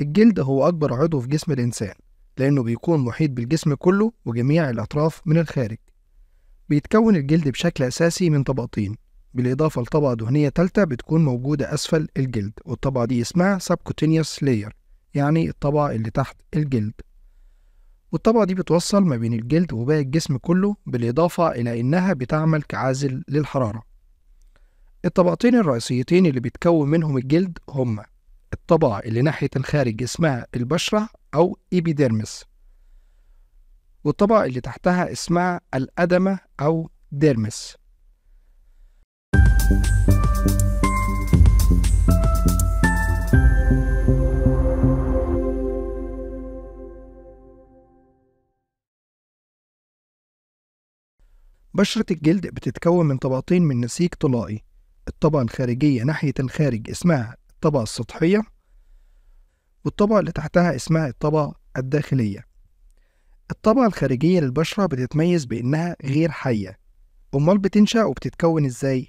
الجلد هو أكبر عضو في جسم الإنسان لأنه بيكون محيط بالجسم كله وجميع الأطراف من الخارج بيتكون الجلد بشكل أساسي من طبقتين بالإضافة لطبقة دهنية تالتة بتكون موجودة أسفل الجلد والطبقة دي اسمها subcutaneous layer يعني الطبقة اللي تحت الجلد والطبقة دي بتوصل ما بين الجلد وباقي الجسم كله بالإضافة إلى إنها بتعمل كعازل للحرارة الطبقتين الرئيسيتين اللي بيتكون منهم الجلد هما الطبقة اللي ناحية الخارج اسمها البشرة أو إيبيديرمس والطبقة اللي تحتها اسمها الأدمة أو ديرمس بشرة الجلد بتتكون من طبقتين من نسيج طلائي الطبقة الخارجية ناحية الخارج اسمها الطبقة السطحية والطبقة اللي تحتها اسمها الطبقة الداخلية الطبقة الخارجية للبشرة بتتميز بإنها غير حية أمال بتنشأ وبتتكون إزاي؟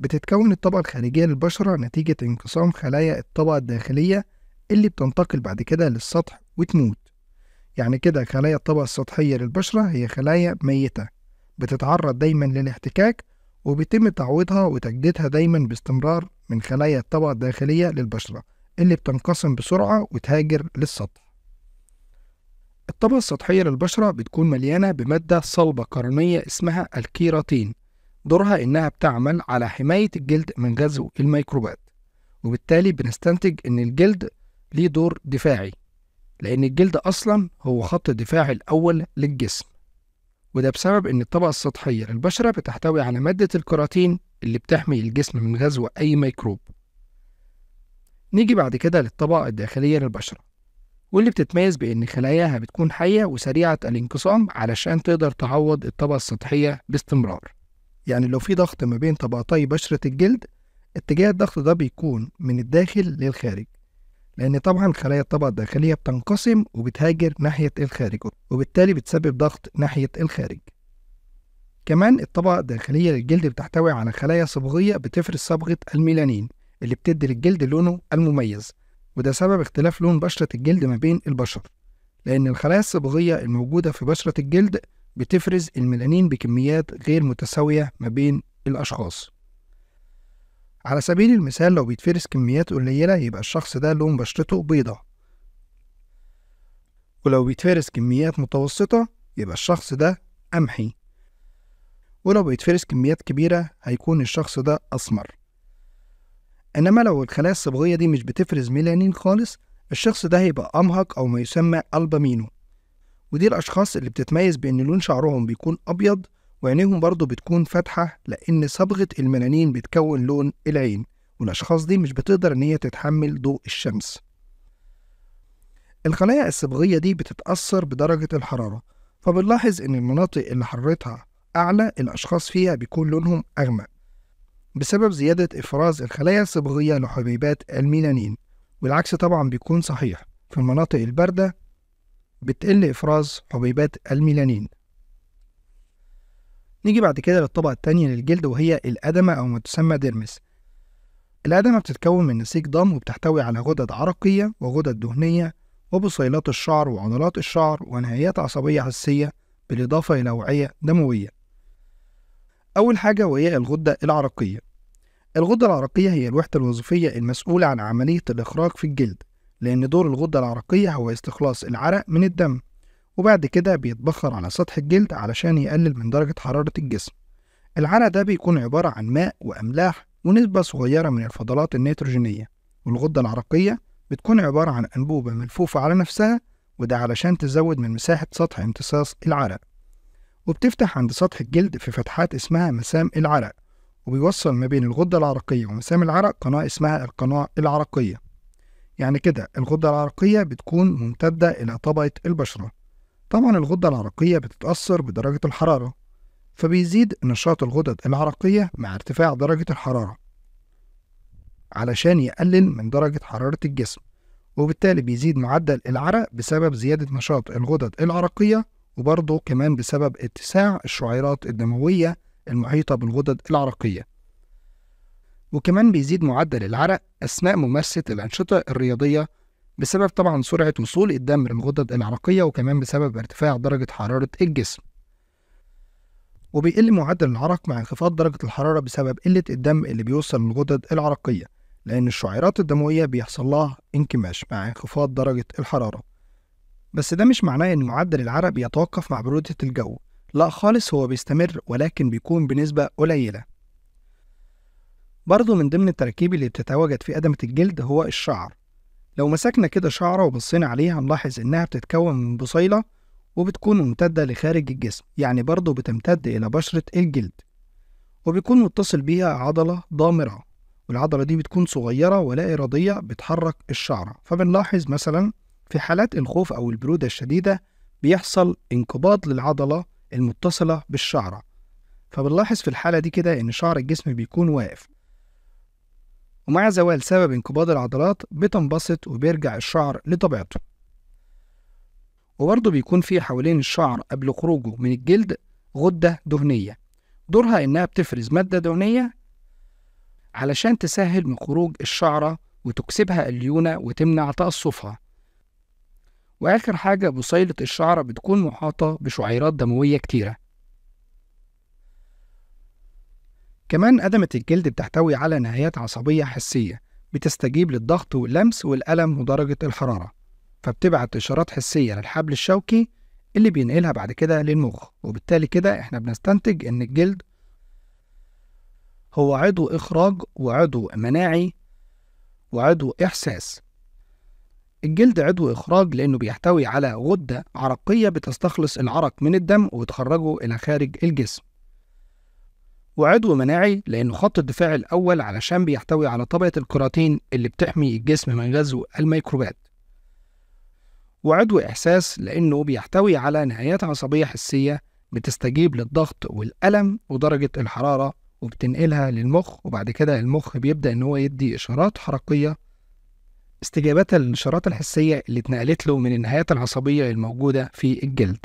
بتتكون الطبقة الخارجية للبشرة نتيجة انقسام خلايا الطبقة الداخلية اللي بتنتقل بعد كده للسطح وتموت يعني كده خلايا الطبقة السطحية للبشرة هي خلايا ميتة بتتعرض دايما للاحتكاك وبيتم تعويضها وتجديدها دايما باستمرار من خلايا الطبقة الداخلية للبشرة اللي بتنقسم بسرعة وتهاجر للسطح الطبقة السطحية للبشرة بتكون مليانة بمادة صلبة قرنية اسمها الكيراتين دورها إنها بتعمل على حماية الجلد من غزو الميكروبات وبالتالي بنستنتج إن الجلد ليه دور دفاعي لأن الجلد أصلا هو خط الدفاع الأول للجسم وده بسبب إن الطبقة السطحية للبشرة بتحتوي على مادة الكيراتين اللي بتحمي الجسم من غزو أي ميكروب نيجي بعد كده للطبقة الداخلية للبشرة واللي بتتميز بإن خلاياها بتكون حية وسريعة الانقسام علشان تقدر تعوض الطبقة السطحية باستمرار يعني لو في ضغط ما بين طبقتي بشرة الجلد اتجاه الضغط ده بيكون من الداخل للخارج لأن طبعا خلايا الطبقة الداخلية بتنقسم وبتهاجر ناحية الخارج وبالتالي بتسبب ضغط ناحية الخارج كمان الطبقة الداخلية للجلد بتحتوي على خلايا صبغية بتفرز صبغة الميلانين اللي بتدي للجلد لونه المميز وده سبب اختلاف لون بشرة الجلد ما بين البشر لأن الخلايا الصبغية الموجودة في بشرة الجلد بتفرز الميلانين بكميات غير متساوية ما بين الأشخاص على سبيل المثال لو بيتفرز كميات قليلة يبقى الشخص ده لون بشرته بيضة ولو بيتفرز كميات متوسطة يبقى الشخص ده قمحي ولو بيتفرز كميات كبيرة هيكون الشخص ده أسمر إنما لو الخلايا الصبغية دي مش بتفرز ميلانين خالص الشخص ده هيبقى أمهق أو ما يسمى ألبامينو ودي الأشخاص اللي بتتميز بإن لون شعرهم بيكون أبيض وعينيهم برضه بتكون فاتحة لأن صبغة الميلانين بتكون لون العين والأشخاص دي مش بتقدر إن هي تتحمل ضوء الشمس الخلايا الصبغية دي بتتأثر بدرجة الحرارة فبنلاحظ إن المناطق اللي حرارتها أعلى الأشخاص فيها بيكون لونهم أغمق بسبب زيادة إفراز الخلايا الصبغية لحبيبات الميلانين والعكس طبعا بيكون صحيح في المناطق الباردة بتقل إفراز حبيبات الميلانين نيجي بعد كده للطبقة التانية للجلد وهي الأدمة أو ما تسمى ديرمس الأدمة بتتكون من نسيج ضم وبتحتوي على غدد عرقية وغدد دهنية وبصيلات الشعر وعضلات الشعر ونهايات عصبية حسية بالإضافة إلى أوعية دموية أول حاجة وهي الغدة العرقية الغدة العرقية هي الوحدة الوظيفية المسؤولة عن عملية الإخراج في الجلد لأن دور الغدة العرقية هو استخلاص العرق من الدم وبعد كده بيتبخر على سطح الجلد علشان يقلل من درجة حرارة الجسم العرق ده بيكون عبارة عن ماء وأملاح ونسبة صغيرة من الفضلات النيتروجينية والغدة العرقية بتكون عبارة عن أنبوبة ملفوفة على نفسها وده علشان تزود من مساحة سطح امتصاص العرق وبتفتح عند سطح الجلد في فتحات اسمها مسام العرق وبيوصل ما بين الغدة العرقية ومسام العرق قناة اسمها القناة العرقية يعني كده الغدة العرقية بتكون ممتدة إلى طبقة البشرة طبعا الغدة العرقية بتتأثر بدرجة الحرارة فبيزيد نشاط الغدد العرقية مع ارتفاع درجة الحرارة علشان يقلل من درجة حرارة الجسم وبالتالي بيزيد معدل العرق بسبب زيادة نشاط الغدد العرقية وبرضه كمان بسبب اتساع الشعيرات الدموية المحيطة بالغدد العرقية وكمان بيزيد معدل العرق أثناء ممارسة الأنشطة الرياضية بسبب طبعا سرعة وصول الدم للغدد العرقية وكمان بسبب ارتفاع درجة حرارة الجسم وبيقل معدل العرق مع انخفاض درجة الحرارة بسبب قلة الدم اللي بيوصل للغدد العرقية لأن الشعيرات الدموية بيحصل لها انكماش مع انخفاض درجة الحرارة بس ده مش معناه إن معدل العرق بيتوقف مع برودة الجو لا خالص هو بيستمر ولكن بيكون بنسبة قليلة برضه من ضمن التراكيب اللي بتتواجد في أدمة الجلد هو الشعر لو مسكنا كده شعرة وبصينا عليها هنلاحظ إنها بتتكون من بصيلة وبتكون ممتدة لخارج الجسم يعني برضه بتمتد إلى بشرة الجلد وبيكون متصل بيها عضلة ضامرة والعضلة دي بتكون صغيرة ولا إرادية بتحرك الشعرة فبنلاحظ مثلا في حالات الخوف أو البرودة الشديدة بيحصل انقباض للعضلة المتصلة بالشعرة فبنلاحظ في الحالة دي كده إن شعر الجسم بيكون واقف ومع زوال سبب انقباض العضلات بتنبسط وبيرجع الشعر لطبيعته وبرضه بيكون في حوالين الشعر قبل خروجه من الجلد غدة دهنية دورها إنها بتفرز مادة دهنية علشان تسهل من خروج الشعرة وتكسبها الليونة وتمنع تقصفها واخر حاجه بصيله الشعره بتكون محاطه بشعيرات دمويه كتيره كمان أدمة الجلد بتحتوي على نهايات عصبية حسية بتستجيب للضغط واللمس والألم ودرجة الحرارة فبتبعت إشارات حسية للحبل الشوكي اللي بينقلها بعد كده للمخ وبالتالي كده إحنا بنستنتج إن الجلد هو عضو إخراج وعضو مناعي وعضو إحساس الجلد عضو إخراج لأنه بيحتوي على غدة عرقية بتستخلص العرق من الدم وتخرجه إلى خارج الجسم وعضو مناعي لأنه خط الدفاع الأول علشان بيحتوي على طبقة الكراتين اللي بتحمي الجسم من غزو الميكروبات وعضو إحساس لأنه بيحتوي على نهايات عصبية حسية بتستجيب للضغط والألم ودرجة الحرارة وبتنقلها للمخ وبعد كده المخ بيبدأ إن هو يدي إشارات حركية استجابة للإشارات الحسية اللي اتنقلت له من النهايات العصبية الموجودة في الجلد